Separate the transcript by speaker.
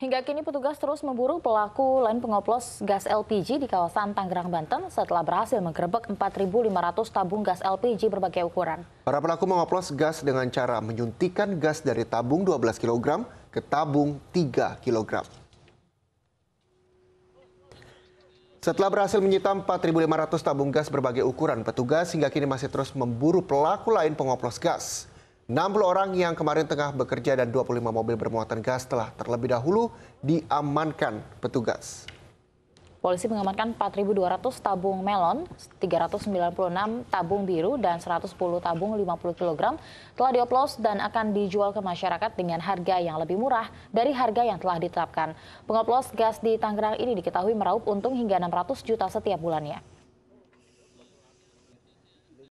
Speaker 1: Hingga kini petugas terus memburu pelaku lain pengoplos gas LPG di kawasan Tangerang, Banten setelah berhasil menggerebek 4.500 tabung gas LPG berbagai ukuran.
Speaker 2: Para pelaku mengoplos gas dengan cara menyuntikan gas dari tabung 12 kg ke tabung 3 kg. Setelah berhasil menyita 4.500 tabung gas berbagai ukuran, petugas hingga kini masih terus memburu pelaku lain pengoplos gas. 60 orang yang kemarin tengah bekerja dan 25 mobil bermuatan gas telah terlebih dahulu diamankan petugas.
Speaker 1: Polisi mengamankan 4.200 tabung melon, 396 tabung biru, dan 110 tabung 50 kg telah dioplos dan akan dijual ke masyarakat dengan harga yang lebih murah dari harga yang telah ditetapkan. Pengoplos gas di Tangerang ini diketahui meraup untung hingga 600 juta setiap bulannya.